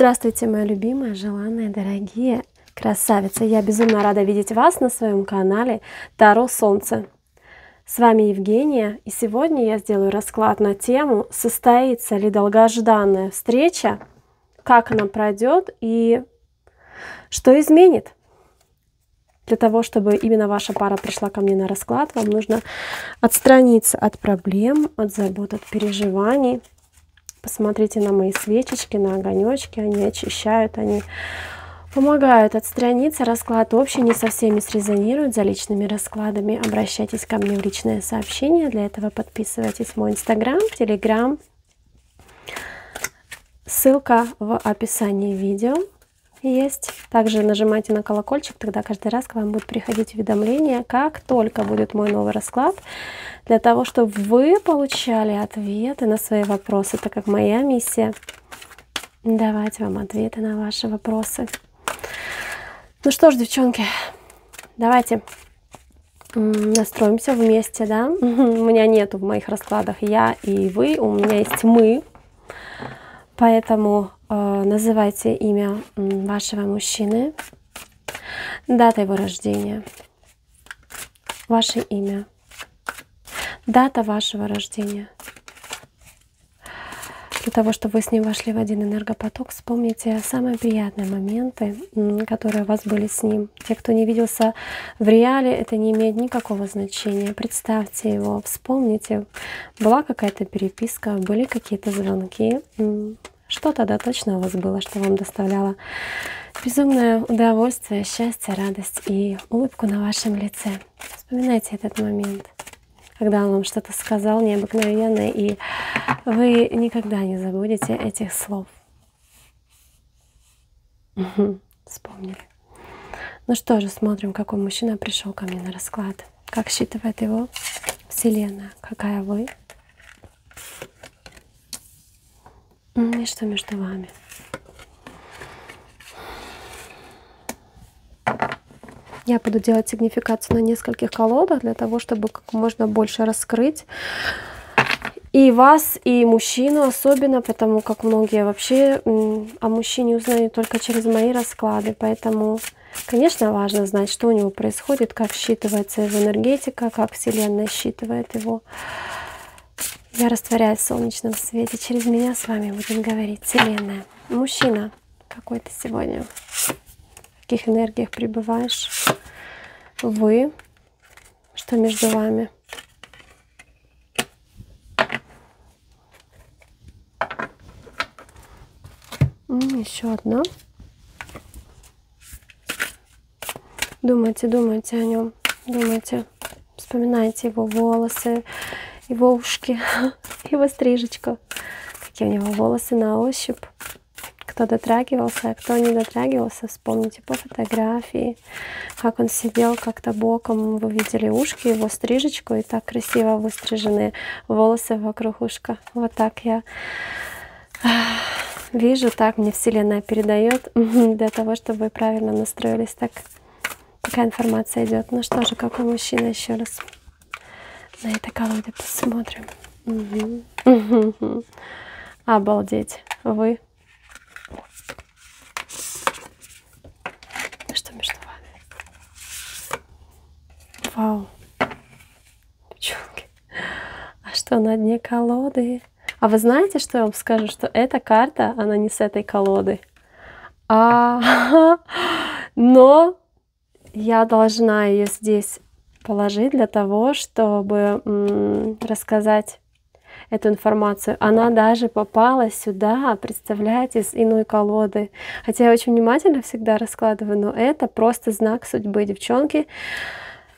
Здравствуйте, мои любимые, желанные, дорогие красавицы! Я безумно рада видеть вас на своем канале Таро Солнце. С вами Евгения, и сегодня я сделаю расклад на тему, состоится ли долгожданная встреча, как она пройдет и что изменит. Для того, чтобы именно ваша пара пришла ко мне на расклад, вам нужно отстраниться от проблем, от забот, от переживаний – Посмотрите на мои свечечки, на огонечки. Они очищают, они помогают отстраниться. Расклад общий, не со всеми срезонирует. За личными раскладами обращайтесь ко мне в личное сообщение. Для этого подписывайтесь в мой инстаграм, телеграм. Ссылка в описании видео есть. Также нажимайте на колокольчик, тогда каждый раз к вам будет приходить уведомление, как только будет мой новый расклад, для того, чтобы вы получали ответы на свои вопросы, так как моя миссия давать вам ответы на ваши вопросы. Ну что ж, девчонки, давайте настроимся вместе, да? У меня нету в моих раскладах я и вы, у меня есть мы. Поэтому Э, называйте имя вашего мужчины, дата его рождения, ваше имя, дата вашего рождения. Для того, чтобы вы с ним вошли в один энергопоток, вспомните самые приятные моменты, которые у вас были с ним. Те, кто не виделся в реале, это не имеет никакого значения. Представьте его, вспомните. Была какая-то переписка, были какие-то звонки. Что тогда точно у вас было, что вам доставляло безумное удовольствие, счастье, радость и улыбку на вашем лице? Вспоминайте этот момент, когда он вам что-то сказал необыкновенное, и вы никогда не забудете этих слов. Угу, вспомнили. Ну что же, смотрим, какой мужчина пришел ко мне на расклад. Как считывает его Вселенная, какая вы И что между вами. Я буду делать сигнификацию на нескольких колодах для того, чтобы как можно больше раскрыть и вас, и мужчину особенно, потому как многие вообще о мужчине узнают только через мои расклады. Поэтому, конечно, важно знать, что у него происходит, как считывается его энергетика, как Вселенная считывает его. Я растворяюсь в солнечном свете. Через меня с вами будем говорить Вселенная. Мужчина, какой то сегодня? В каких энергиях пребываешь? Вы? Что между вами? Еще одна. Думайте, думайте о нем, думайте, вспоминайте его волосы, его ушки, его стрижечку, какие у него волосы на ощупь, кто дотрагивался, а кто не дотрагивался, вспомните по фотографии, как он сидел как-то боком, вы видели ушки, его стрижечку и так красиво выстрижены волосы вокруг ушка. Вот так я вижу, так мне Вселенная передает для того, чтобы вы правильно настроились. Так такая информация идет. Ну что же, какой мужчина еще раз? на это колоде посмотрим. Обалдеть, вы. Ну что между вами? Вау. Девчонки. А что на дне колоды? А вы знаете, что я вам скажу? Что эта карта, она не с этой колоды. А, но я должна ее здесь положить для того, чтобы рассказать эту информацию. Она даже попала сюда, представляете, из иной колоды. Хотя я очень внимательно всегда раскладываю, но это просто знак судьбы, девчонки.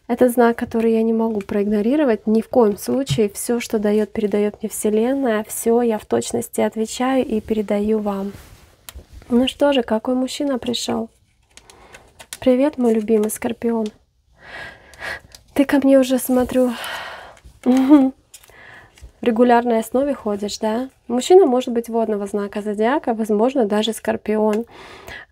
Это знак, который я не могу проигнорировать ни в коем случае. Все, что дает, передает мне Вселенная. Все, я в точности отвечаю и передаю вам. Ну что же, какой мужчина пришел? Привет, мой любимый Скорпион. Ты ко мне уже, смотрю, в регулярной основе ходишь, да? Мужчина может быть водного знака зодиака, возможно, даже скорпион.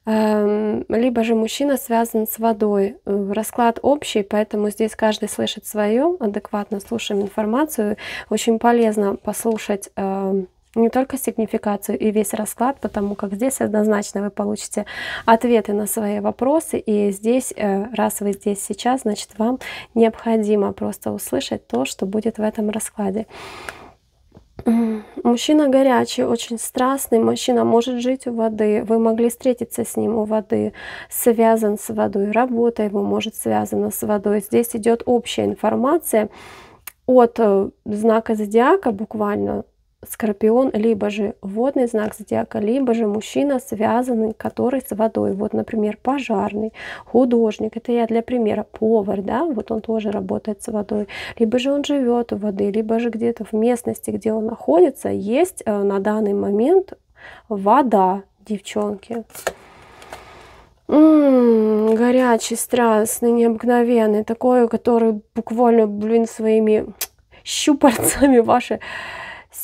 Эм, либо же мужчина связан с водой. Э, расклад общий, поэтому здесь каждый слышит свое, адекватно слушаем информацию. Очень полезно послушать эм, не только сигнификацию и весь расклад, потому как здесь однозначно вы получите ответы на свои вопросы. И здесь, э, раз вы здесь сейчас, значит, вам необходимо просто услышать то, что будет в этом раскладе. Мужчина горячий, очень страстный, мужчина может жить у воды, вы могли встретиться с ним у воды, связан с водой, работа его может связана с водой. Здесь идет общая информация от э, знака зодиака буквально Скорпион, либо же водный знак зодиака, либо же мужчина, связанный, который с водой. Вот, например, пожарный, художник, это я для примера, повар, да, вот он тоже работает с водой. Либо же он живет у воды, либо же где-то в местности, где он находится, есть э, на данный момент вода, девчонки. Ммм, горячий, страстный, необыкновенный, такой, который буквально, блин, своими щупальцами ваши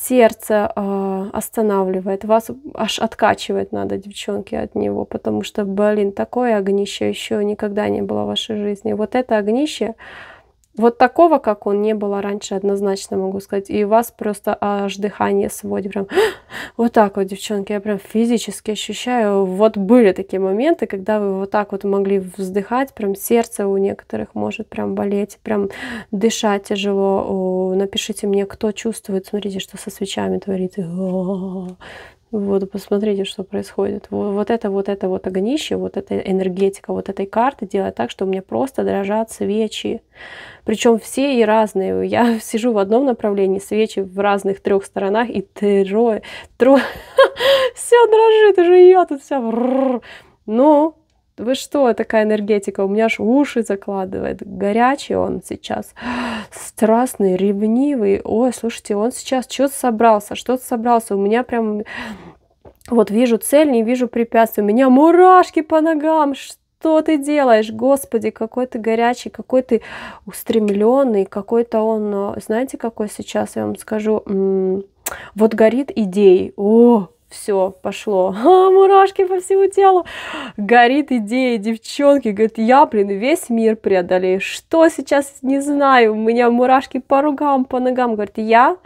сердце э, останавливает, вас аж откачивать надо, девчонки, от него, потому что, блин, такое огнище еще никогда не было в вашей жизни. Вот это огнище, вот такого, как он, не было раньше, однозначно могу сказать. И у вас просто аж дыхание сводит. Прям вот так вот, девчонки, я прям физически ощущаю. Вот были такие моменты, когда вы вот так вот могли вздыхать, прям сердце у некоторых может прям болеть, прям дышать тяжело. Напишите мне, кто чувствует, смотрите, что со свечами творится. Вот, посмотрите, что происходит. Вот, вот это, вот это вот огнище, вот эта энергетика вот этой карты делает так, что у меня просто дрожат свечи. Причем все и разные. Я сижу в одном направлении, свечи в разных трех сторонах, и трое, трое, все дрожит, уже я тут вся. Но вы что, такая энергетика, у меня аж уши закладывает. Горячий он сейчас, страстный, ревнивый. Ой, слушайте, он сейчас что-то собрался, что-то собрался. У меня прям, вот вижу цель, не вижу препятствий. У меня мурашки по ногам, что? ты делаешь, Господи, какой ты горячий, какой ты устремленный, какой-то он, э, знаете, какой сейчас, я вам скажу, вот горит идеей, о, все, пошло. А, мурашки по всему телу. Горит идея девчонки. Говорит, я, блин, весь мир преодолею. Что сейчас, не знаю. У меня мурашки по рукам, по ногам. Говорит, я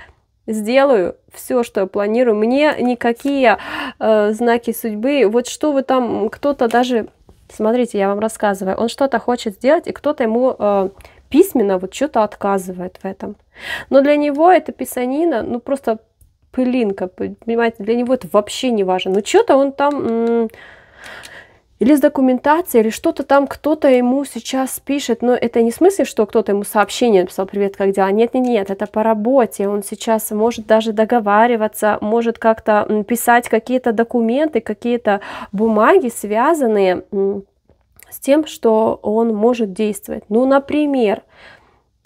сделаю все, что я планирую. Мне никакие э, знаки судьбы. Вот что вы там, кто-то даже... Смотрите, я вам рассказываю. Он что-то хочет сделать, и кто-то ему э, письменно вот что-то отказывает в этом. Но для него это писанина, ну просто пылинка, понимаете, для него это вообще не важно. Но ну, что-то он там или с документацией, или что-то там кто-то ему сейчас пишет. Но это не в смысле, что кто-то ему сообщение написал «Привет, как дела?» Нет, нет, нет, это по работе. Он сейчас может даже договариваться, может как-то писать какие-то документы, какие-то бумаги, связанные с тем, что он может действовать. Ну, например,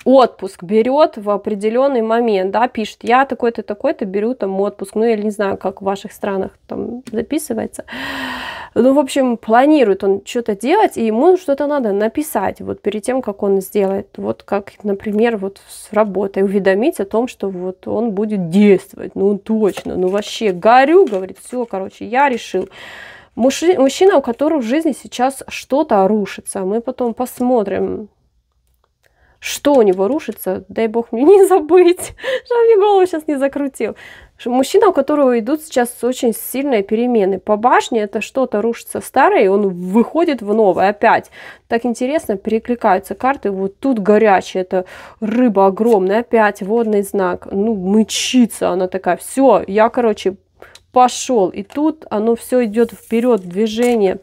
отпуск берет в определенный момент, да, пишет, я такой-то, такой-то беру там отпуск, ну, я не знаю, как в ваших странах там записывается. Ну, в общем, планирует он что-то делать, и ему что-то надо написать, вот перед тем, как он сделает, вот как, например, вот с работой, уведомить о том, что вот он будет действовать, ну, точно, ну, вообще, горю, говорит, все, короче, я решил, Мужчина, у которого в жизни сейчас что-то рушится. Мы потом посмотрим, что у него рушится, дай бог мне не забыть, чтобы мне голову сейчас не закрутил. Мужчина, у которого идут сейчас очень сильные перемены. По башне это что-то рушится старое, и он выходит в новое опять. Так интересно, перекликаются карты. Вот тут горячая, это рыба огромная, опять водный знак. Ну, мычится она такая. Все, я, короче, пошел. И тут оно все идет вперед, движение.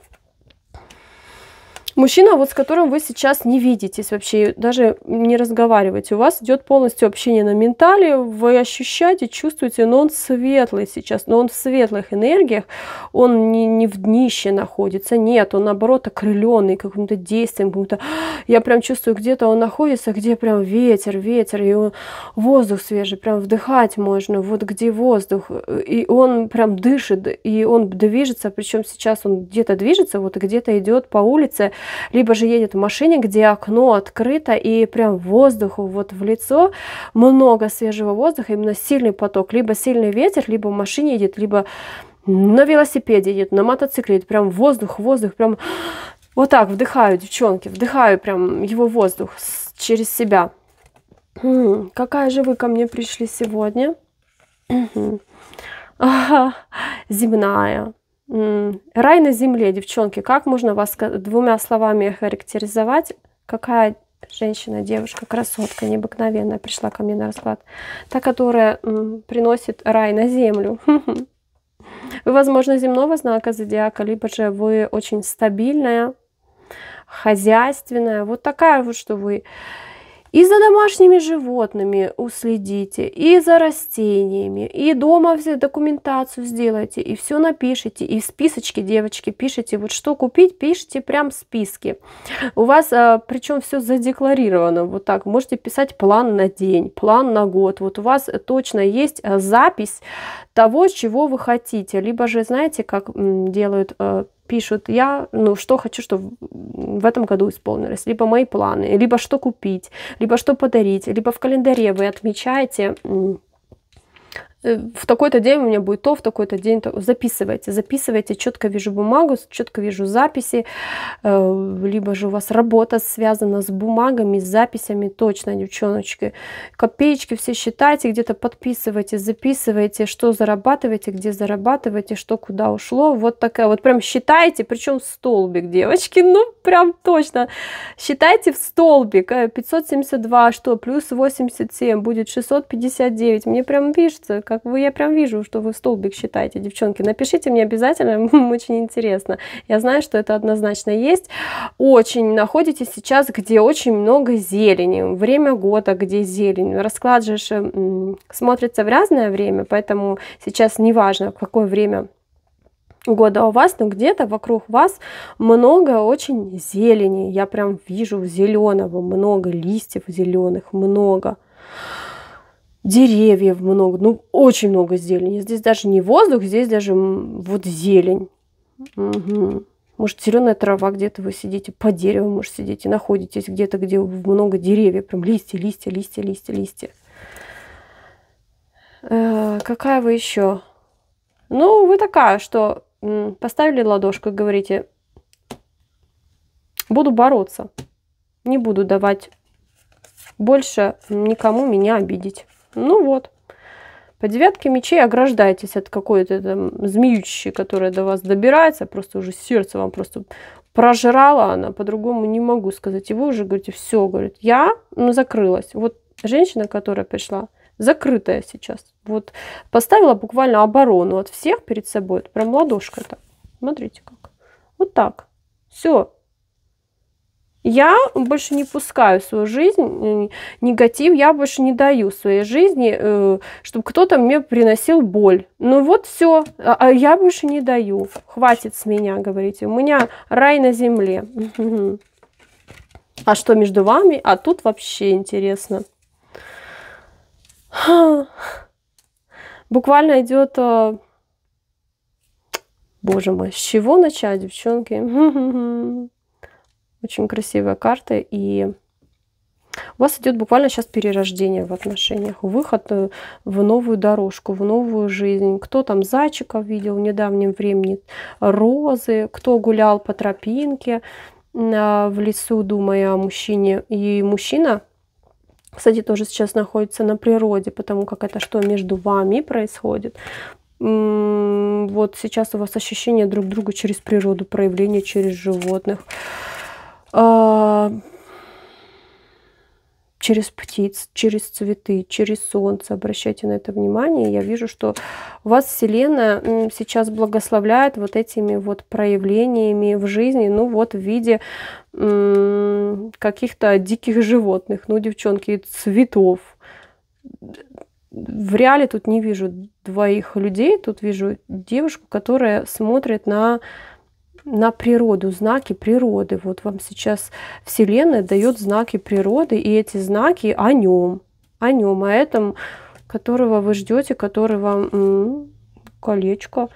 Мужчина, вот с которым вы сейчас не видитесь вообще, даже не разговариваете, у вас идет полностью общение на ментале, вы ощущаете, чувствуете, но он светлый сейчас, но он в светлых энергиях, он не, не в днище находится, нет, он наоборот окрыленный каким-то действием, каким-то, я прям чувствую, где-то он находится, где прям ветер, ветер, и он, воздух свежий, прям вдыхать можно, вот где воздух, и он прям дышит, и он движется, причем сейчас он где-то движется, вот где-то идет по улице, либо же едет в машине, где окно открыто и прям воздуху вот в лицо много свежего воздуха, именно сильный поток, либо сильный ветер, либо в машине едет, либо на велосипеде едет, на мотоцикле едет, прям воздух, воздух, прям вот так вдыхаю, девчонки, вдыхаю прям его воздух через себя. Какая же вы ко мне пришли сегодня? земная. Рай на земле, девчонки, как можно вас двумя словами характеризовать? Какая женщина, девушка, красотка необыкновенная пришла ко мне на расклад? Та, которая приносит рай на землю. Вы, возможно, земного знака зодиака, либо же вы очень стабильная, хозяйственная. Вот такая вот, что вы и за домашними животными уследите, и за растениями, и дома все документацию сделайте, и все напишите, и в списочке, девочки, пишите, вот что купить, пишите прям в списке. У вас а, причем все задекларировано, вот так, можете писать план на день, план на год, вот у вас точно есть а, запись того, чего вы хотите, либо же, знаете, как делают а, пишут, я, ну, что хочу, чтобы в этом году исполнилось, либо мои планы, либо что купить, либо что подарить, либо в календаре вы отмечаете Э, в такой-то день у меня будет то, в такой-то день то. Записывайте, записывайте, четко вижу бумагу, четко вижу записи, э, либо же у вас работа связана с бумагами, с записями, точно, девчоночки. Копеечки все считайте, где-то подписывайте, записывайте, что зарабатываете, где зарабатываете, что куда ушло. Вот такая вот прям считайте, причем столбик, девочки, ну прям точно. Считайте в столбик, 572, э, что, плюс 87, будет 659. Мне прям пишется, как вы, я прям вижу, что вы в столбик считаете, девчонки. Напишите мне обязательно, очень интересно. Я знаю, что это однозначно есть. Очень находитесь сейчас, где очень много зелени. Время года, где зелень. Расклад же эм, смотрится в разное время, поэтому сейчас неважно, в какое время года у вас, но где-то вокруг вас много очень зелени. Я прям вижу зеленого, много листьев зеленых, Много деревьев много, ну очень много зелени. Здесь даже не воздух, здесь даже вот зелень. Угу. Может, зеленая трава где-то вы сидите, по дереву, может, сидите, находитесь где-то, где много деревьев, прям листья, листья, листья, листья, листья. Э, какая вы еще? Ну, вы такая, что поставили ладошку, говорите, буду бороться, не буду давать больше никому меня обидеть. Ну вот. По девятке мечей ограждайтесь от какой-то там змеючки, которая до вас добирается, просто уже сердце вам просто прожрала она, по-другому не могу сказать. И вы уже говорите, все, говорит, я ну, закрылась. Вот женщина, которая пришла, закрытая сейчас, вот поставила буквально оборону от всех перед собой, прям ладошка-то. Смотрите как. Вот так. Все, я больше не пускаю в свою жизнь э, негатив, я больше не даю своей жизни, э, чтобы кто-то мне приносил боль. Ну вот все, а, а я больше не даю. Хватит с меня, говорите. У меня рай на земле. А что между вами? А тут вообще интересно. Буквально идет... Э, боже мой, с чего начать, девчонки? Очень красивая карта. И у вас идет буквально сейчас перерождение в отношениях, выход э, в новую дорожку, в новую жизнь. Кто там зайчиков видел в недавнем времени, розы, кто гулял по тропинке а, в лесу, думая о мужчине. И мужчина, кстати, тоже сейчас находится на природе, потому как это что между вами происходит. Вот сейчас у вас ощущение друг друга через природу, проявление через животных. А, через птиц, через цветы, через солнце. Обращайте на это внимание. Я вижу, что вас Вселенная сейчас благословляет вот этими вот проявлениями в жизни, ну вот в виде каких-то диких животных, ну, девчонки, цветов. В реале тут не вижу двоих людей, тут вижу девушку, которая смотрит на на природу, знаки природы. Вот вам сейчас Вселенная дает знаки природы, и эти знаки о нем, о нем, о этом, которого вы ждете, который вам колечко.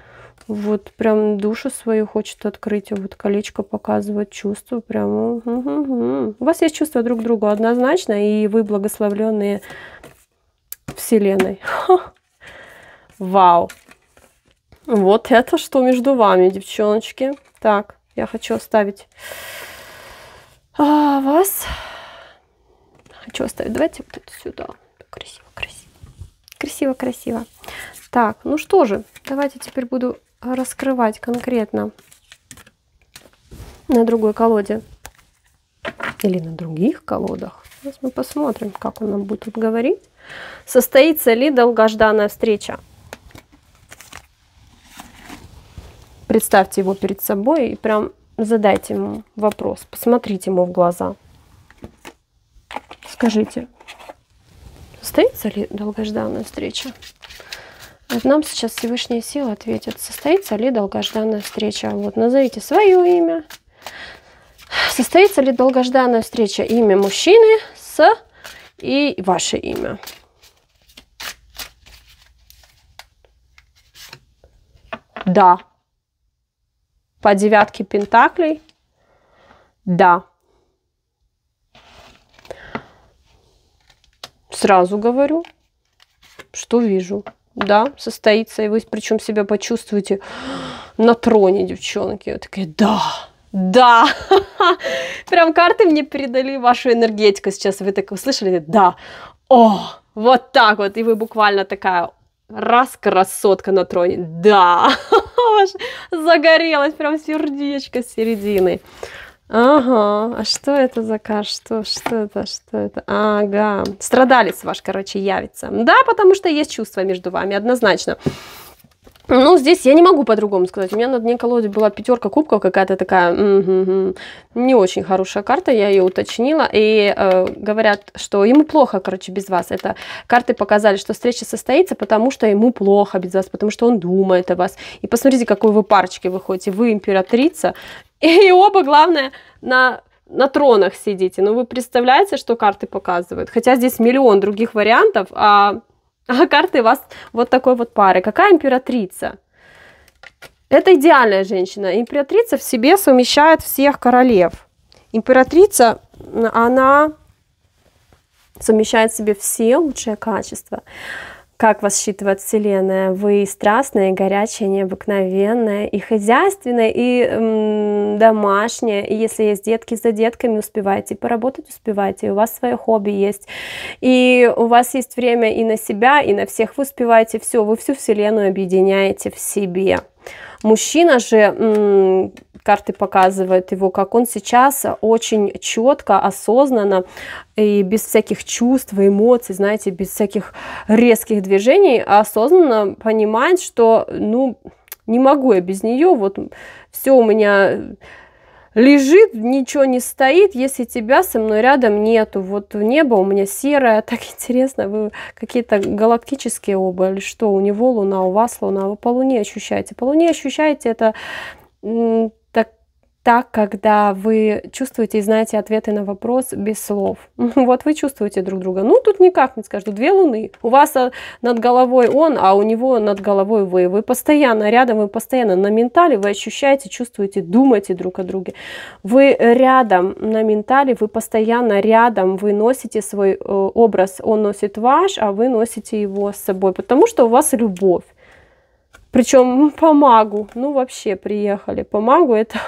Вот прям душу свою хочет открыть, вот колечко показывает чувство, прям у, -у, -у, -у. у вас есть чувства друг к другу однозначно, и вы благословленные Вселенной. Ха. Вау! Вот это что между вами, девчоночки. Так, я хочу оставить а, вас. Хочу оставить. Давайте вот это сюда. Красиво, красиво. Красиво, красиво. Так, ну что же, давайте теперь буду раскрывать конкретно на другой колоде или на других колодах. Сейчас мы посмотрим, как он нам будет тут говорить. Состоится ли долгожданная встреча? Представьте его перед собой и прям задайте ему вопрос, посмотрите ему в глаза. Скажите, состоится ли долгожданная встреча? Вот нам сейчас Всевышняя Сила ответит, состоится ли долгожданная встреча. Вот назовите свое имя. Состоится ли долгожданная встреча имя мужчины с и ваше имя. Да, по девятке пентаклей. Да. Сразу говорю, что вижу. Да, состоится, и вы причем себя почувствуете на троне, девчонки. Я такая, да, да. Прям карты мне передали вашу энергетику сейчас. Вы так услышали? Да. О, вот так вот. И вы буквально такая, Раз красотка на троне. Да, загорелась прям сердечко с середины. Ага, а что это за карта? Что, что это, что это? Ага, страдалец ваш, короче, явится. Да, потому что есть чувства между вами, однозначно. Ну, здесь я не могу по-другому сказать. У меня на дне колоды была пятерка кубков какая-то такая. м м не очень хорошая карта, я ее уточнила. И э, говорят, что ему плохо, короче, без вас. Это карты показали, что встреча состоится, потому что ему плохо без вас, потому что он думает о вас. И посмотрите, какой вы парочки выходите. Вы императрица. И оба, главное, на на тронах сидите. Ну, вы представляете, что карты показывают? Хотя здесь миллион других вариантов, а а карты у вас вот такой вот пары. Какая императрица? Это идеальная женщина. Императрица в себе совмещает всех королев. Императрица, она совмещает в себе все лучшие качества как вас считывает Вселенная. Вы страстная, горячая, необыкновенная, и хозяйственная, и м, домашняя. И если есть детки, за детками успеваете, поработать успеваете, у вас свое хобби есть. И у вас есть время и на себя, и на всех. Вы успеваете все, вы всю Вселенную объединяете в себе. Мужчина же м, карты показывают его, как он сейчас очень четко, осознанно и без всяких чувств, эмоций, знаете, без всяких резких движений, а осознанно понимает, что, ну, не могу я без нее, вот все у меня лежит, ничего не стоит, если тебя со мной рядом нету. Вот небо у меня серое, так интересно, вы какие-то галактические оба, или что, у него луна, у вас луна, вы по луне ощущаете. По луне ощущаете это так, когда вы чувствуете и знаете ответы на вопрос без слов. Вот вы чувствуете друг друга. Ну, тут никак не скажу. Две луны. У вас э, над головой он, а у него над головой вы. Вы постоянно рядом, вы постоянно на ментале, вы ощущаете, чувствуете, думаете друг о друге. Вы рядом на ментале, вы постоянно рядом, вы носите свой э, образ. Он носит ваш, а вы носите его с собой, потому что у вас любовь. Причем помогу, ну вообще приехали. помогу это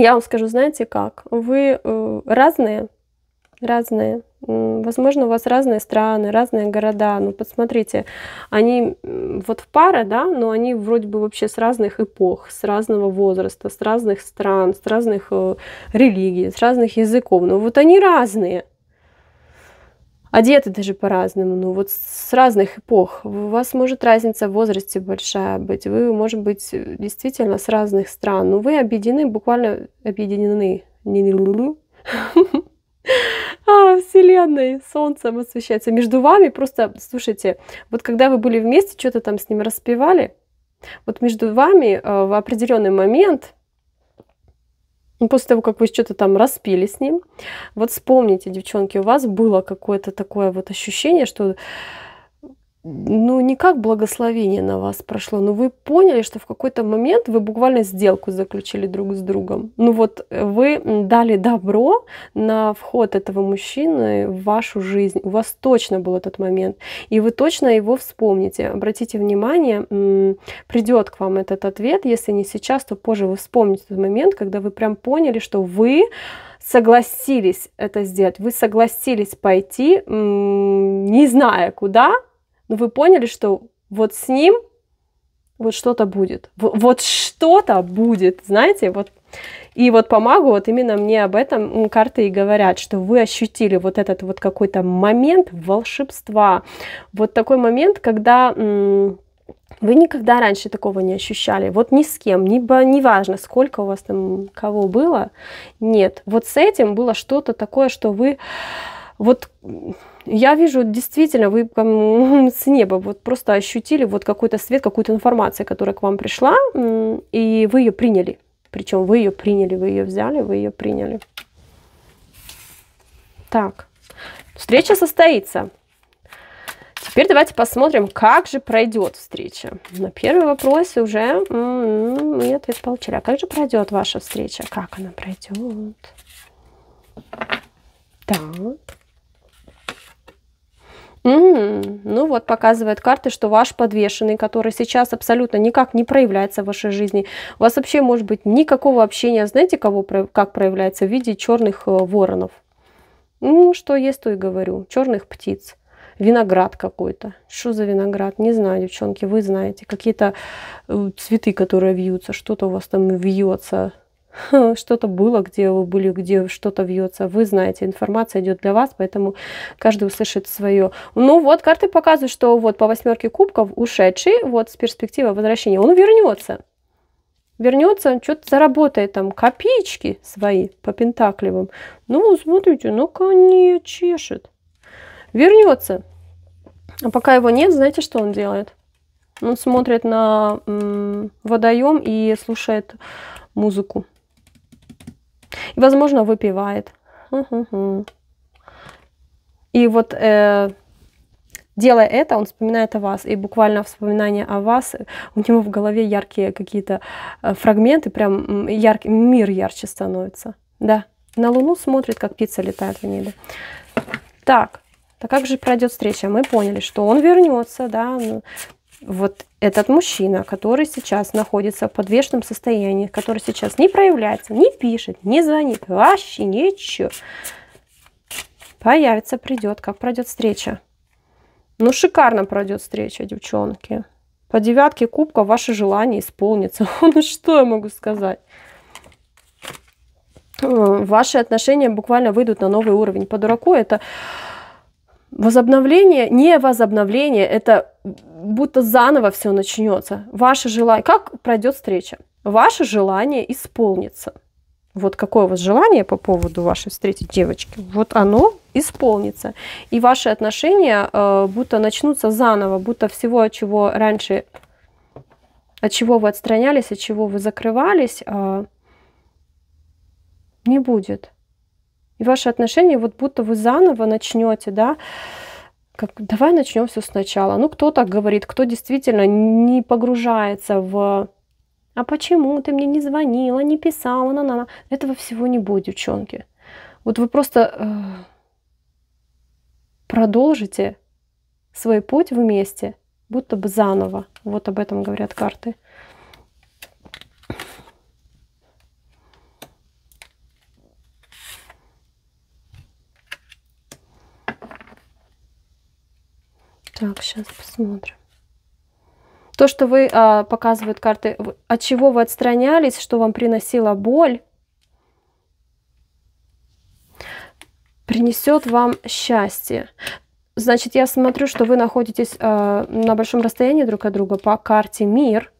я вам скажу, знаете как? Вы э, разные, разные. Возможно, у вас разные страны, разные города. Ну, посмотрите, они вот в пара, да, но они вроде бы вообще с разных эпох, с разного возраста, с разных стран, с разных э, религий, с разных языков. Но вот они разные одеты даже по-разному, ну вот с разных эпох. У вас может разница в возрасте большая быть, вы, может быть, действительно с разных стран, но вы объединены, буквально объединены, не лулу, а, вселенной, солнцем освещается. Между вами просто, слушайте, вот когда вы были вместе, что-то там с ним распевали, вот между вами э, в определенный момент – ну, после того, как вы что-то там распили с ним, вот вспомните, девчонки, у вас было какое-то такое вот ощущение, что ну, не как благословение на вас прошло, но вы поняли, что в какой-то момент вы буквально сделку заключили друг с другом. Ну вот э, вы дали добро на вход этого мужчины в вашу жизнь. У вас точно был этот момент. И вы точно его вспомните. Обратите внимание, придет к вам этот ответ. Если не сейчас, то позже вы вспомните этот момент, когда вы прям поняли, что вы согласились это сделать, вы согласились пойти, не зная куда, но ну, вы поняли, что вот с ним вот что-то будет. Вот что-то будет, знаете, вот. И вот по магу, вот именно мне об этом карты и говорят, что вы ощутили вот этот вот какой-то момент волшебства. Вот такой момент, когда вы никогда раньше такого не ощущали. Вот ни с кем, либо неважно, сколько у вас там кого было. Нет, вот с этим было что-то такое, что вы вот я вижу, действительно, вы с неба вот просто ощутили вот какой-то свет, какую-то информацию, которая к вам пришла, и вы ее приняли. Причем вы ее приняли, вы ее взяли, вы ее приняли. Так, встреча состоится. Теперь давайте посмотрим, как же пройдет встреча. На первый вопрос уже мы ну, ответ получили. А как же пройдет ваша встреча? Как она пройдет? Так. Mm, ну вот показывает карты, что ваш подвешенный, который сейчас абсолютно никак не проявляется в вашей жизни, у вас вообще может быть никакого общения, знаете, кого как проявляется в виде черных э, воронов. Ну, что есть, то и говорю. Черных птиц. Виноград какой-то. Что за виноград? Не знаю, девчонки, вы знаете. Какие-то э, цветы, которые вьются, что-то у вас там вьется. что-то было, где вы были, где что-то вьется. Вы знаете, информация идет для вас, поэтому каждый услышит свое. Ну вот, карты показывают, что вот по восьмерке кубков ушедший, вот с перспективы возвращения, он вернется. Вернется, он что-то заработает там копеечки свои по Пентакливым. Ну, смотрите, ну-ка не чешет. Вернется. А пока его нет, знаете, что он делает? Он смотрит на водоем и слушает музыку. И, возможно, выпивает. И вот э, делая это, он вспоминает о вас. И буквально вспоминание о вас, у него в голове яркие какие-то э, фрагменты, прям яркий, мир ярче становится. Да, на Луну смотрит, как пицца летает в небе. Так, так как же пройдет встреча? Мы поняли, что он вернется, да, ну, вот этот мужчина, который сейчас находится в подвешенном состоянии, который сейчас не проявляется, не пишет, не звонит, вообще ничего, появится, придет, как пройдет встреча. Ну, шикарно пройдет встреча, девчонки. По девятке кубка ваше желание исполнится. Ну, что я могу сказать? Э, ваши отношения буквально выйдут на новый уровень. По дураку это Возобновление, не возобновление, это будто заново все начнется. Ваше желание, как пройдет встреча? Ваше желание исполнится. Вот какое у вас желание по поводу вашей встречи девочки, вот оно исполнится. И ваши отношения э, будто начнутся заново, будто всего, чего раньше, от чего вы отстранялись, от чего вы закрывались, э, не будет. И ваши отношения вот будто вы заново начнете, да, как, давай начнем все сначала. Ну, кто так говорит, кто действительно не погружается в а почему ты мне не звонила, не писала, на на, -на. Этого всего не будет, девчонки. Вот вы просто э, продолжите свой путь вместе, будто бы заново. Вот об этом говорят карты. Так, сейчас посмотрим. То, что вы а, показывают карты, от чего вы отстранялись, что вам приносило боль, принесет вам счастье. Значит, я смотрю, что вы находитесь э, на большом расстоянии друг от друга по карте мир.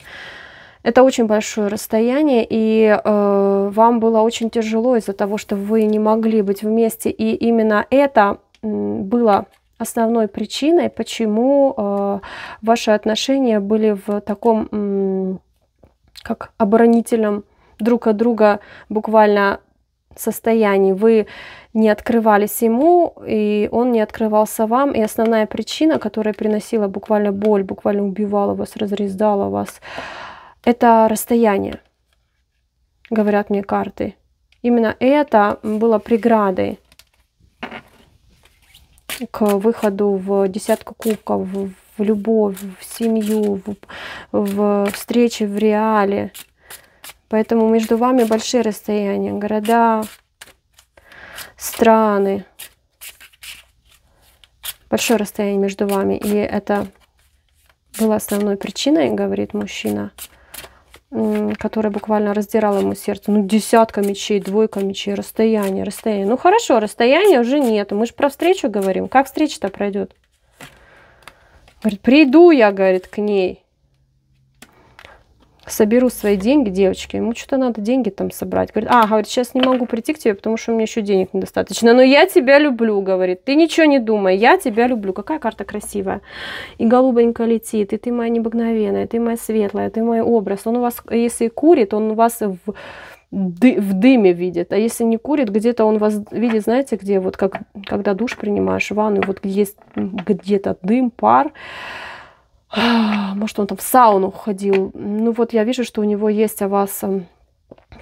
Это очень большое расстояние, и э, вам было очень тяжело из-за того, что вы не могли быть вместе. И именно это было основной причиной, почему э, ваши отношения были в таком, как оборонительном друг от друга буквально состоянии. Вы не открывались ему, и он не открывался вам. И основная причина, которая приносила буквально боль, буквально убивала вас, разрезала вас, это расстояние, говорят мне карты. Именно это было преградой к выходу в десятку кубков, в, в любовь, в семью, в, в встречи в реале. Поэтому между вами большие расстояния. Города, страны. Большое расстояние между вами. И это была основной причиной, говорит мужчина, которая буквально раздирала ему сердце. Ну, десятка мечей, двойка мечей, расстояние, расстояние. Ну, хорошо, расстояния уже нет. Мы же про встречу говорим. Как встреча-то пройдет? Говорит, приду я, говорит, к ней соберу свои деньги, девочки, ему что-то надо деньги там собрать. Говорит, а, говорит, сейчас не могу прийти к тебе, потому что у меня еще денег недостаточно. Но я тебя люблю, говорит, ты ничего не думай, я тебя люблю. Какая карта красивая. И голубенько летит, и ты моя необыкновенная, ты моя светлая, ты мой образ. Он у вас, если курит, он у вас в, ды, в дыме видит. А если не курит, где-то он вас видит, знаете, где вот как, когда душ принимаешь, ванну, вот есть где-то дым, пар, а, может, он там в сауну ходил. Ну вот я вижу, что у него есть о вас эм,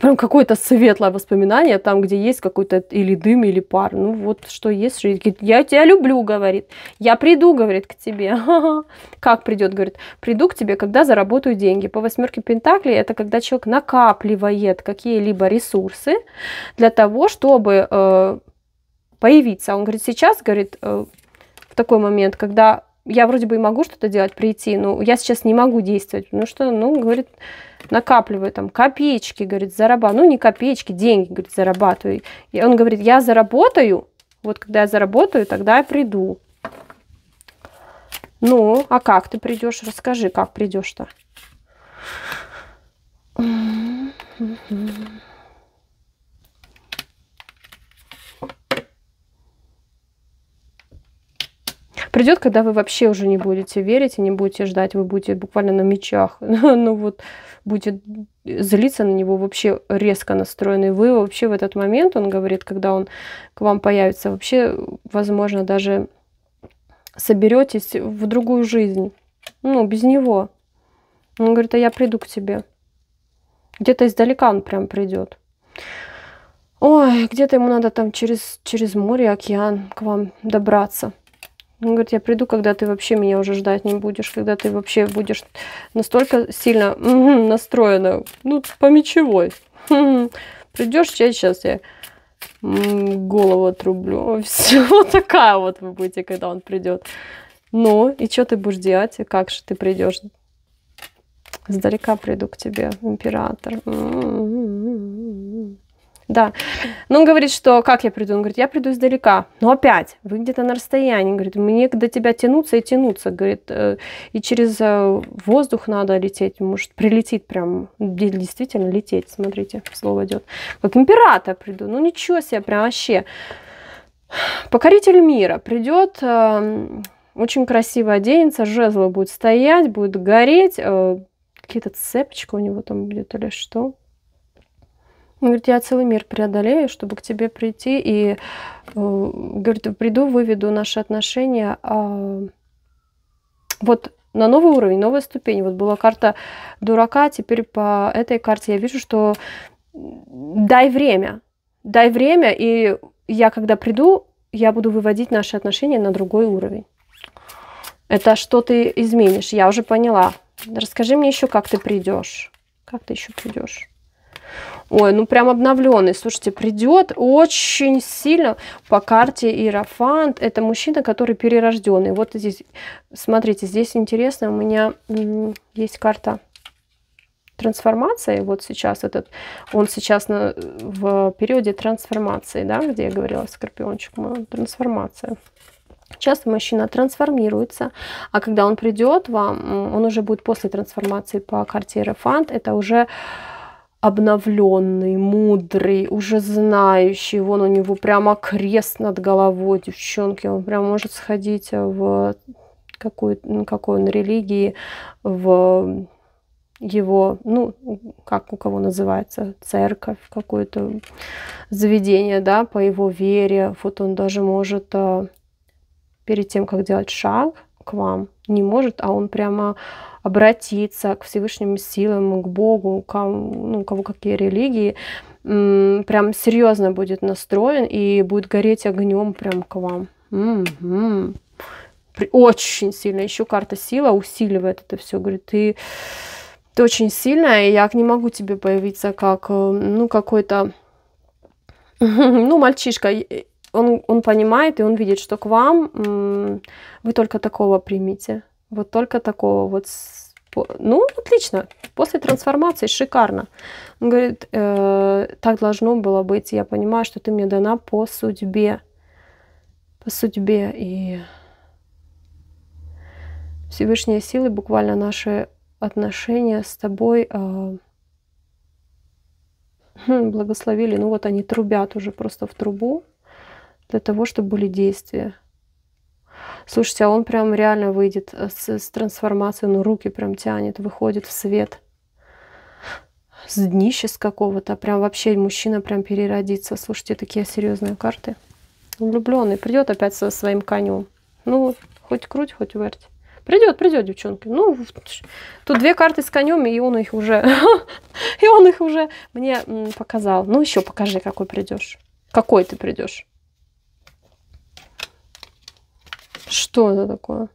прям какое-то светлое воспоминание, там, где есть какой-то или дым, или пар. Ну вот что есть. Я тебя люблю, говорит. Я приду, говорит, к тебе. Как придет, говорит. Приду к тебе, когда заработаю деньги. По восьмерке пентаклей это когда человек накапливает какие-либо ресурсы для того, чтобы э, появиться. Он говорит, сейчас, говорит, э, в такой момент, когда я вроде бы и могу что-то делать, прийти, но я сейчас не могу действовать, Ну что, ну, говорит, накапливаю там копеечки, говорит, зарабатываю, ну, не копеечки, деньги, говорит, зарабатываю. И он говорит, я заработаю, вот когда я заработаю, тогда я приду. Ну, а как ты придешь? Расскажи, как придешь-то. Mm-hmm. Придет, когда вы вообще уже не будете верить и не будете ждать, вы будете буквально на мечах. ну вот, будет злиться на него вообще резко настроенный. Вы вообще в этот момент, он говорит, когда он к вам появится, вообще, возможно, даже соберетесь в другую жизнь. Ну, без него. Он говорит, а я приду к тебе. Где-то издалека он прям придет. Ой, где-то ему надо там через, через море, океан к вам добраться. Он говорит, я приду, когда ты вообще меня уже ждать не будешь, когда ты вообще будешь настолько сильно угу, настроена, ну, по мечевой. Придешь, я сейчас я голову отрублю. Все, вот такая вот вы будете, когда он придет. Ну, и что ты будешь делать? И как же ты придешь? Сдалека приду к тебе, император. М -м -м. Да. Но ну, он говорит, что как я приду? Он говорит, я приду издалека. Но опять, вы где-то на расстоянии. говорит, мне до тебя тянуться и тянуться. Говорит, э, и через э, воздух надо лететь. Может, прилетит прям, действительно лететь. Смотрите, слово идет. Как император приду. Ну ничего себе, прям вообще. Покоритель мира придет, э, очень красиво оденется, жезлы будет стоять, будет гореть, какие-то цепочки у него там будет или что. Он говорит, я целый мир преодолею, чтобы к тебе прийти. И, э, говорит, приду, выведу наши отношения. А... Вот на новый уровень, новая ступень. Вот была карта дурака, теперь по этой карте я вижу, что дай время, дай время, и я, когда приду, я буду выводить наши отношения на другой уровень. Это что ты изменишь, я уже поняла. Расскажи мне еще, как ты придешь. Как ты еще придешь? Ой, ну прям обновленный. Слушайте, придет очень сильно по карте Иерофант. Это мужчина, который перерожденный. Вот здесь, смотрите, здесь интересно, у меня есть карта трансформации. Вот сейчас этот, он сейчас на, в периоде трансформации, да, где я говорила, скорпиончик, трансформация. Часто мужчина трансформируется, а когда он придет вам, он уже будет после трансформации по карте Рефант, это уже обновленный, мудрый, уже знающий. Вон у него прямо крест над головой, девчонки. Он прям может сходить в какую, ну, какой он религии, в его, ну, как у кого называется, церковь, какое-то заведение, да, по его вере. Вот он даже может э, перед тем, как делать шаг, к вам, не может, а он прямо обратиться к Всевышним силам, к Богу, к, ну, кого какие религии, прям серьезно будет настроен и будет гореть огнем прям к вам. Угу. Очень сильно. Еще карта сила усиливает это все. Говорит, ты, ты очень сильная, и я не могу тебе появиться как, э, ну, какой-то, ну, мальчишка он, он понимает и он видит, что к вам вы только такого примите. Вот только такого вот. Ну, отлично. После трансформации шикарно. Он говорит, э, так должно было быть. Я понимаю, что ты мне дана по судьбе. По судьбе. И Всевышние силы, буквально наши отношения с тобой э, хм, благословили. Ну вот они трубят уже просто в трубу для того, чтобы были действия. Слушайте, а он прям реально выйдет э, с, с трансформацией, ну руки прям тянет, выходит в свет. С днища с какого-то, прям вообще мужчина прям переродится. Слушайте, такие серьезные карты. Влюбленный придет опять со своим конем. Ну, хоть круть, хоть верть. Придет, придет, девчонки. Ну, тут две карты с конем, и он их уже, и он их уже мне показал. Ну, еще покажи, какой придешь. Какой ты придешь. Что это такое?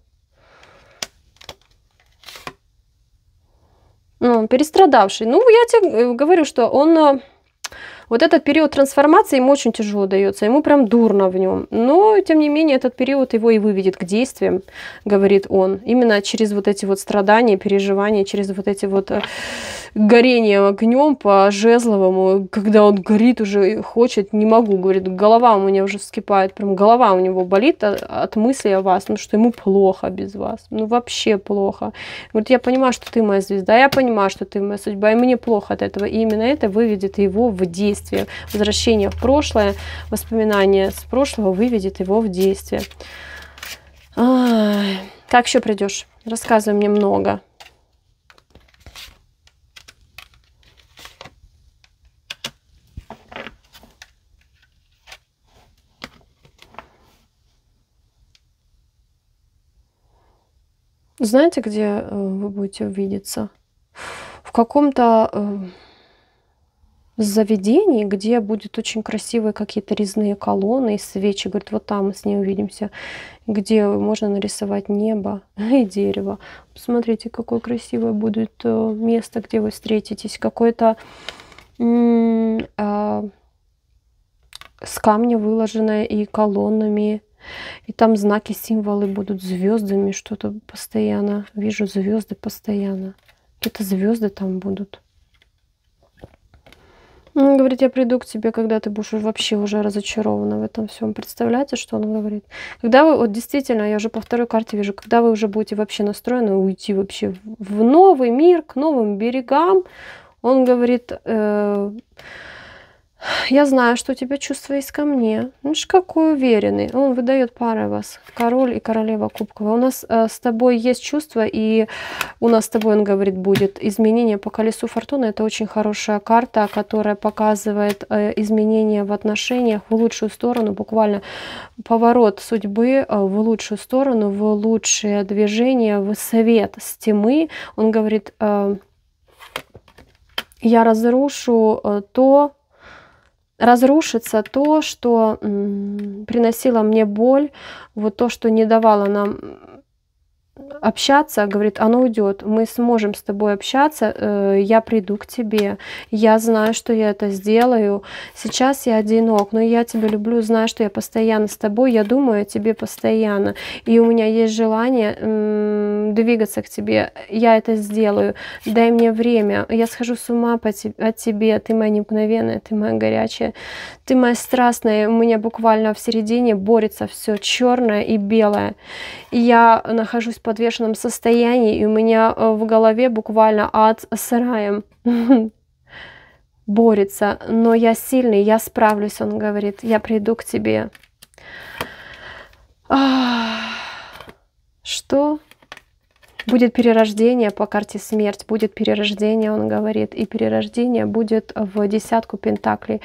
Ну, перестрадавший. Ну, я тебе э, говорю, что он э, вот этот период трансформации ему очень тяжело дается, ему прям дурно в нем. Но, тем не менее, этот период его и выведет к действиям, говорит он. Именно через вот эти вот страдания, переживания, через вот эти вот э, горение огнем по жезловому, когда он горит уже, хочет, не могу, говорит, голова у меня уже вскипает, прям голова у него болит от, а, от мысли о вас, ну что ему плохо без вас, ну вообще плохо. Говорит, я понимаю, что ты моя звезда, я понимаю, что ты моя судьба, и мне плохо от этого. И именно это выведет его в действие действие. Возвращение в прошлое, воспоминание с прошлого выведет его в действие. Ай, как еще придешь? Рассказывай мне много. Знаете, где э, вы будете увидеться? В каком-то э, заведений, где будет очень красивые какие-то резные колонны и свечи. Говорит, вот там мы с ней увидимся, где можно нарисовать небо и дерево. Посмотрите, какое красивое будет э, место, где вы встретитесь. Какое-то а, с камня выложенное и колоннами. И там знаки, символы будут звездами, что-то постоянно. Вижу звезды постоянно. Какие-то звезды там будут. Говорит, я приду к тебе, когда ты будешь вообще уже разочарована в этом всем. Представляете, что он говорит? Когда вы, вот действительно, я уже по второй карте вижу, когда вы уже будете вообще настроены уйти вообще в новый мир, к новым берегам, он говорит, э, я знаю, что у тебя чувство есть ко мне. Ну ж какой уверенный. Он выдает пары вас. Король и королева кубковая. У нас э, с тобой есть чувство, и у нас с тобой, он говорит, будет изменение по колесу фортуны. Это очень хорошая карта, которая показывает э, изменения в отношениях в лучшую сторону. Буквально поворот судьбы э, в лучшую сторону, в лучшее движение, в совет с тьмы. Он говорит, э, я разрушу э, то, разрушится то, что приносило мне боль, вот то, что не давало нам общаться, говорит, оно уйдет, мы сможем с тобой общаться, э, я приду к тебе, я знаю, что я это сделаю, сейчас я одинок, но я тебя люблю, знаю, что я постоянно с тобой, я думаю о тебе постоянно, и у меня есть желание э, двигаться к тебе, я это сделаю, дай мне время, я схожу с ума по тебе, от тебе, ты моя необыкновенная, ты моя горячая, ты моя страстная, у меня буквально в середине борется все черное и белое, и я нахожусь в подвешенном состоянии, и у меня э, в голове буквально ад с раем борется. Но я сильный, я справлюсь, он говорит, я приду к тебе. Что? Будет перерождение по карте смерть, будет перерождение, он говорит, и перерождение будет в десятку пентаклей.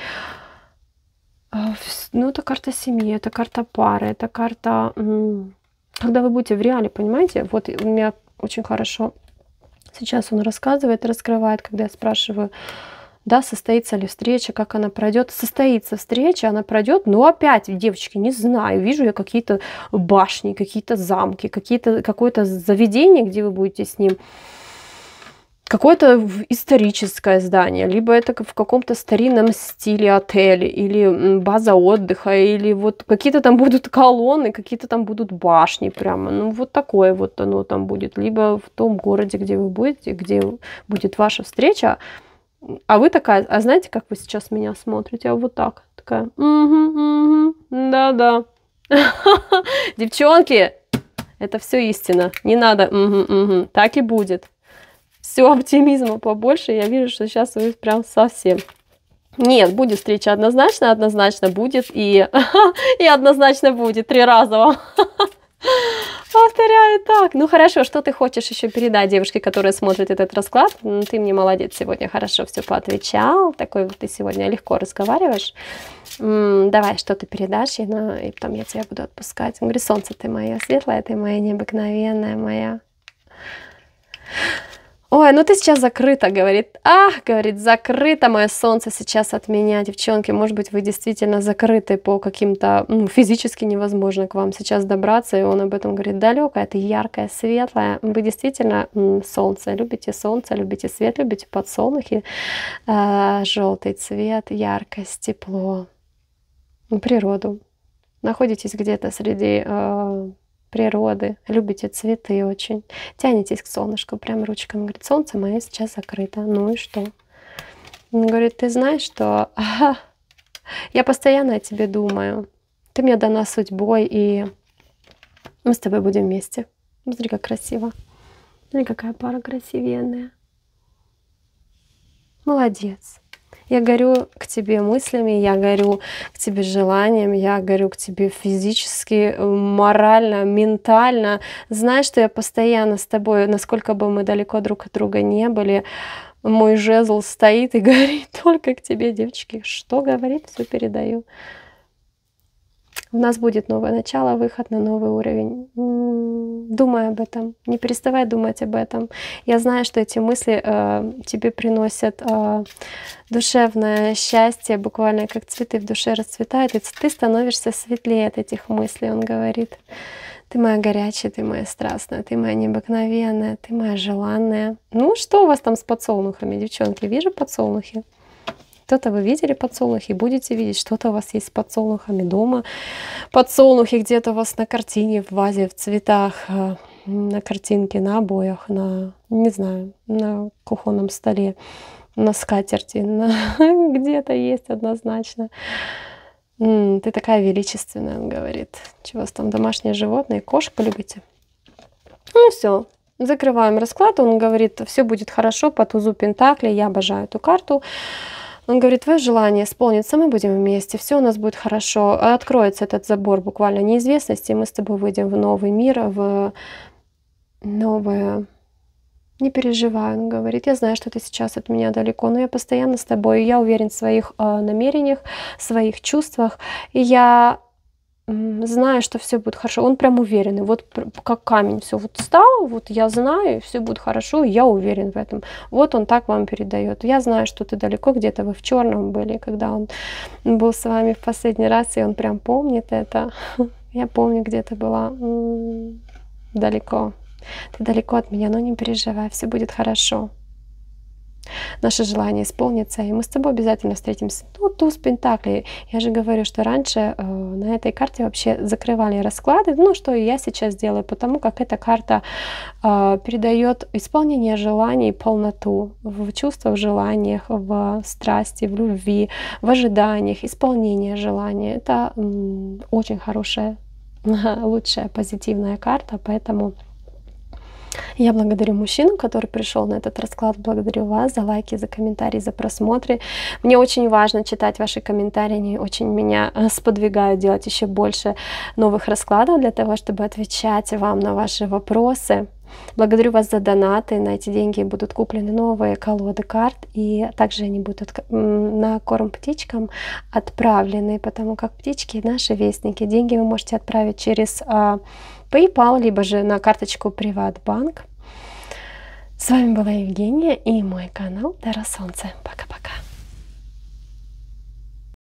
Ну, это карта семьи, это карта пары, это карта когда вы будете в реале, понимаете, вот у меня очень хорошо сейчас он рассказывает, раскрывает, когда я спрашиваю, да, состоится ли встреча, как она пройдет. Состоится встреча, она пройдет, но опять, девочки, не знаю, вижу я какие-то башни, какие-то замки, какие-то, какое-то заведение, где вы будете с ним какое-то историческое здание, либо это в каком-то старинном стиле отель, или база отдыха, или вот какие-то там будут колонны, какие-то там будут башни прямо. Ну, вот такое вот оно там будет. Либо в том городе, где вы будете, где будет ваша встреча, а вы такая, а знаете, как вы сейчас меня смотрите? А вот так, такая, угу, угу, да-да. Девчонки, это все истина. Не надо, угу, угу. так и будет все, оптимизма побольше. Я вижу, что сейчас вы прям совсем. Нет, будет встреча однозначно, однозначно будет и, и однозначно будет. Три раза вам. Повторяю так. Ну хорошо, что ты хочешь еще передать девушке, которая смотрит этот расклад? Ну, ты мне молодец сегодня, хорошо все поотвечал. Такой вот ты сегодня легко разговариваешь. М -м, давай, что ты передашь, и, ну, и потом я тебя буду отпускать. Он говорит, солнце ты мое светлое, ты моя необыкновенная моя. Ой, ну ты сейчас закрыта, говорит. Ах, говорит, закрыто мое солнце сейчас от меня, девчонки. Может быть, вы действительно закрыты по каким-то, ну, физически невозможно к вам сейчас добраться. И он об этом говорит, далекое, это яркое, светлое. Вы действительно м, солнце, любите солнце, любите свет, любите подсолнухи. А, желтый цвет, яркость, тепло, природу. Находитесь где-то среди э, природы, любите цветы очень, тянетесь к солнышку прям ручками. Говорит, солнце мое сейчас закрыто. Ну и что? Он говорит, ты знаешь, что я постоянно о тебе думаю. Ты мне дана судьбой, и мы с тобой будем вместе. Смотри, как красиво. Смотри, какая пара красивенная. Молодец. Я горю к тебе мыслями, я горю к тебе желанием, я горю к тебе физически, э, морально, ментально. Знай, что я постоянно с тобой, насколько бы мы далеко друг от друга не были, мой жезл стоит и горит только к тебе, девочки. Что говорит, все передаю у нас будет новое начало, выход на новый уровень. Думай об этом, не переставай думать об этом. Я знаю, что эти мысли э, тебе приносят э, душевное счастье, буквально как цветы в душе расцветают, и ты становишься светлее от этих мыслей, он говорит. Ты моя горячая, ты моя страстная, ты моя необыкновенная, ты моя желанная. Ну, что у вас там с подсолнухами, девчонки? Вижу подсолнухи. Кто-то вы видели подсолнухи, будете видеть, что-то у вас есть с подсолнухами дома. Подсолнухи где-то у вас на картине, в вазе, в цветах, э, на картинке, на обоях, на, не знаю, на кухонном столе, на скатерти, на... где-то есть однозначно. Ты такая величественная, он говорит. Чего у вас там домашние животные, кошку любите? Ну все, закрываем расклад. Он говорит, все будет хорошо по тузу Пентакли. Я обожаю эту карту. Он говорит, твое желание исполнится, мы будем вместе, все у нас будет хорошо. А откроется этот забор буквально неизвестности, и мы с тобой выйдем в новый мир, в новое... Не переживай, он говорит, я знаю, что ты сейчас от меня далеко, но я постоянно с тобой, я уверен в своих э, намерениях, в своих чувствах, и я зная, что все будет хорошо, он прям уверенный, вот как камень, все вот стал, вот я знаю, все будет хорошо, я уверен в этом. Вот он так вам передает. Я знаю, что ты далеко где-то, вы в черном были, когда он был с вами в последний раз, и он прям помнит это. Я помню, где ты была далеко. Ты далеко от меня, но не переживай, все будет хорошо наше желание исполнится, и мы с тобой обязательно встретимся. Ну, туз Пентакли. Я же говорю, что раньше э, на этой карте вообще закрывали расклады, ну, что я сейчас делаю, потому как эта карта э, передает исполнение желаний полноту в чувствах, желаниях, в страсти, в любви, в ожиданиях, исполнение желаний. Это э, очень хорошая, лучшая, позитивная карта, поэтому... Я благодарю мужчину, который пришел на этот расклад. Благодарю вас за лайки, за комментарии, за просмотры. Мне очень важно читать ваши комментарии. Они очень меня э, сподвигают делать еще больше новых раскладов для того, чтобы отвечать вам на ваши вопросы. Благодарю вас за донаты. На эти деньги будут куплены новые колоды карт. И также они будут на корм птичкам отправлены, потому как птички наши вестники. Деньги вы можете отправить через а, PayPal, либо же на карточку PrivatBank. С вами была Евгения и мой канал Дара Солнце. Пока-пока.